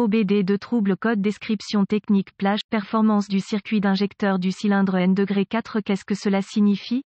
OBD de trouble code description technique plage performance du circuit d'injecteur du cylindre N degré 4 qu'est-ce que cela signifie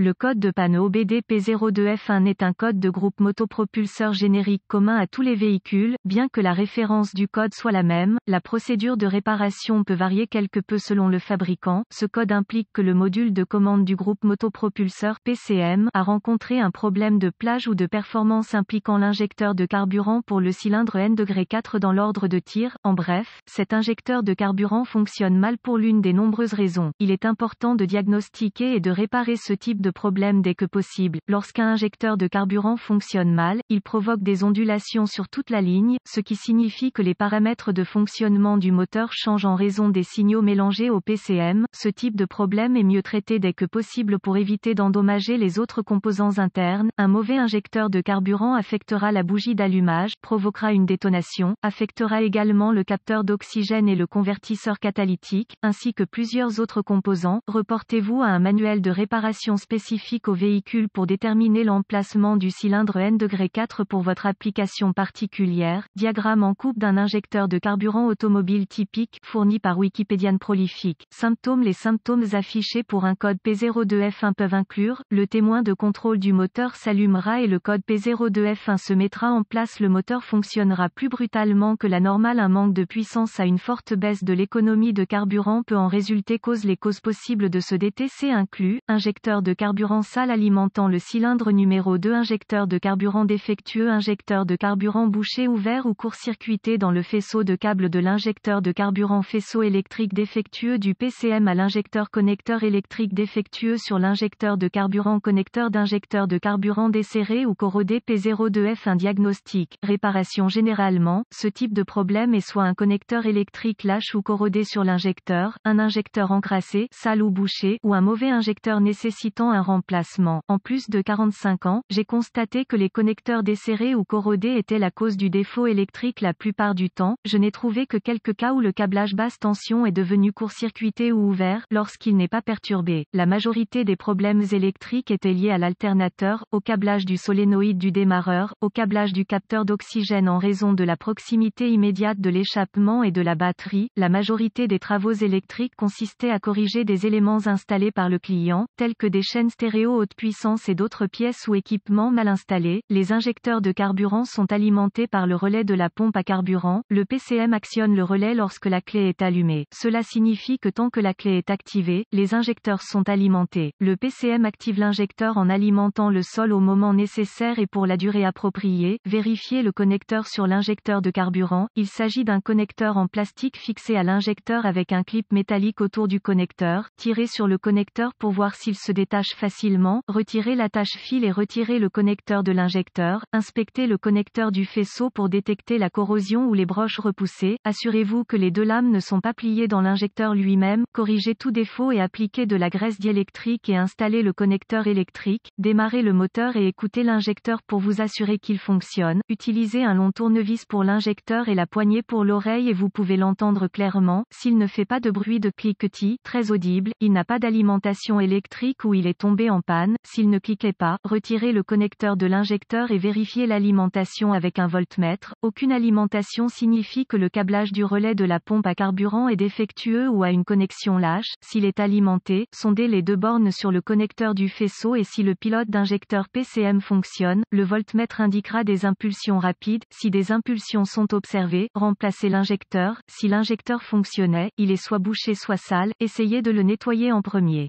le code de panneau BDP02F1 est un code de groupe motopropulseur générique commun à tous les véhicules, bien que la référence du code soit la même, la procédure de réparation peut varier quelque peu selon le fabricant. Ce code implique que le module de commande du groupe motopropulseur PCM a rencontré un problème de plage ou de performance impliquant l'injecteur de carburant pour le cylindre N4 dans l'ordre de tir. En bref, cet injecteur de carburant fonctionne mal pour l'une des nombreuses raisons. Il est important de diagnostiquer et de réparer ce type de problème dès que possible. Lorsqu'un injecteur de carburant fonctionne mal, il provoque des ondulations sur toute la ligne, ce qui signifie que les paramètres de fonctionnement du moteur changent en raison des signaux mélangés au PCM. Ce type de problème est mieux traité dès que possible pour éviter d'endommager les autres composants internes. Un mauvais injecteur de carburant affectera la bougie d'allumage, provoquera une détonation, affectera également le capteur d'oxygène et le convertisseur catalytique, ainsi que plusieurs autres composants. Reportez-vous à un manuel de réparation spécifique spécifique au véhicule pour déterminer l'emplacement du cylindre N4 pour votre application particulière. Diagramme en coupe d'un injecteur de carburant automobile typique fourni par Wikipédian prolifique. Symptômes Les symptômes affichés pour un code P02F1 peuvent inclure le témoin de contrôle du moteur s'allumera et le code P02F1 se mettra en place. Le moteur fonctionnera plus brutalement que la normale. Un manque de puissance à une forte baisse de l'économie de carburant peut en résulter. Cause les causes possibles de ce DTC incluent injecteur de carburant carburant sale alimentant le cylindre numéro 2 injecteur de carburant défectueux injecteur de carburant bouché ouvert ou court-circuité dans le faisceau de câble de l'injecteur de carburant faisceau électrique défectueux du PCM à l'injecteur connecteur électrique défectueux sur l'injecteur de carburant connecteur d'injecteur de carburant desserré ou corrodé P02F un diagnostic réparation généralement ce type de problème est soit un connecteur électrique lâche ou corrodé sur l'injecteur un injecteur encrassé sale ou bouché ou un mauvais injecteur nécessitant un remplacement. En plus de 45 ans, j'ai constaté que les connecteurs desserrés ou corrodés étaient la cause du défaut électrique la plupart du temps. Je n'ai trouvé que quelques cas où le câblage basse tension est devenu court-circuité ou ouvert lorsqu'il n'est pas perturbé. La majorité des problèmes électriques étaient liés à l'alternateur, au câblage du solénoïde du démarreur, au câblage du capteur d'oxygène en raison de la proximité immédiate de l'échappement et de la batterie. La majorité des travaux électriques consistaient à corriger des éléments installés par le client, tels que des chaînes stéréo haute puissance et d'autres pièces ou équipements mal installés, les injecteurs de carburant sont alimentés par le relais de la pompe à carburant, le PCM actionne le relais lorsque la clé est allumée. Cela signifie que tant que la clé est activée, les injecteurs sont alimentés. Le PCM active l'injecteur en alimentant le sol au moment nécessaire et pour la durée appropriée. Vérifiez le connecteur sur l'injecteur de carburant. Il s'agit d'un connecteur en plastique fixé à l'injecteur avec un clip métallique autour du connecteur. Tirez sur le connecteur pour voir s'il se détache facilement, retirer l'attache fil et retirez le connecteur de l'injecteur, inspectez le connecteur du faisceau pour détecter la corrosion ou les broches repoussées, assurez-vous que les deux lames ne sont pas pliées dans l'injecteur lui-même, corrigez tout défaut et appliquez de la graisse diélectrique et installez le connecteur électrique, démarrez le moteur et écoutez l'injecteur pour vous assurer qu'il fonctionne, utilisez un long tournevis pour l'injecteur et la poignée pour l'oreille et vous pouvez l'entendre clairement, s'il ne fait pas de bruit de cliquetis, très audible, il n'a pas d'alimentation électrique ou il est tomber en panne, s'il ne cliquait pas, retirez le connecteur de l'injecteur et vérifiez l'alimentation avec un voltmètre. Aucune alimentation signifie que le câblage du relais de la pompe à carburant est défectueux ou a une connexion lâche. S'il est alimenté, sondez les deux bornes sur le connecteur du faisceau et si le pilote d'injecteur PCM fonctionne, le voltmètre indiquera des impulsions rapides. Si des impulsions sont observées, remplacez l'injecteur. Si l'injecteur fonctionnait, il est soit bouché soit sale, essayez de le nettoyer en premier.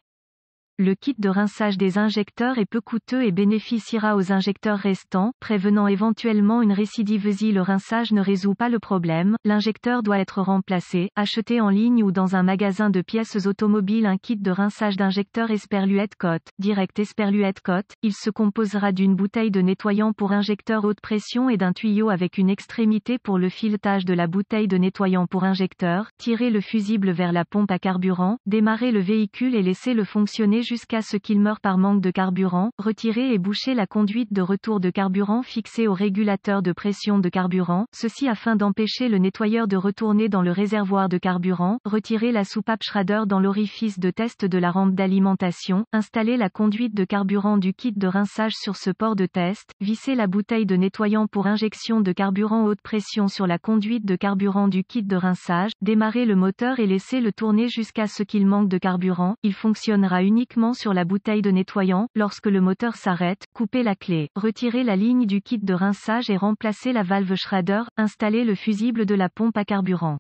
Le kit de rinçage des injecteurs est peu coûteux et bénéficiera aux injecteurs restants, prévenant éventuellement une récidive si le rinçage ne résout pas le problème. L'injecteur doit être remplacé, acheté en ligne ou dans un magasin de pièces automobiles. Un kit de rinçage d'injecteurs Esperluette Cote, direct Esperluette Cote, il se composera d'une bouteille de nettoyant pour injecteur haute pression et d'un tuyau avec une extrémité pour le filetage de la bouteille de nettoyant pour injecteur. Tirez le fusible vers la pompe à carburant, démarrer le véhicule et laissez-le fonctionner jusqu'à ce qu'il meure par manque de carburant, retirer et boucher la conduite de retour de carburant fixée au régulateur de pression de carburant, ceci afin d'empêcher le nettoyeur de retourner dans le réservoir de carburant, retirer la soupape Schrader dans l'orifice de test de la rampe d'alimentation, installer la conduite de carburant du kit de rinçage sur ce port de test, visser la bouteille de nettoyant pour injection de carburant haute pression sur la conduite de carburant du kit de rinçage, démarrer le moteur et laisser le tourner jusqu'à ce qu'il manque de carburant, il fonctionnera uniquement sur la bouteille de nettoyant, lorsque le moteur s'arrête, coupez la clé, Retirez la ligne du kit de rinçage et remplacez la valve Schrader, Installez le fusible de la pompe à carburant.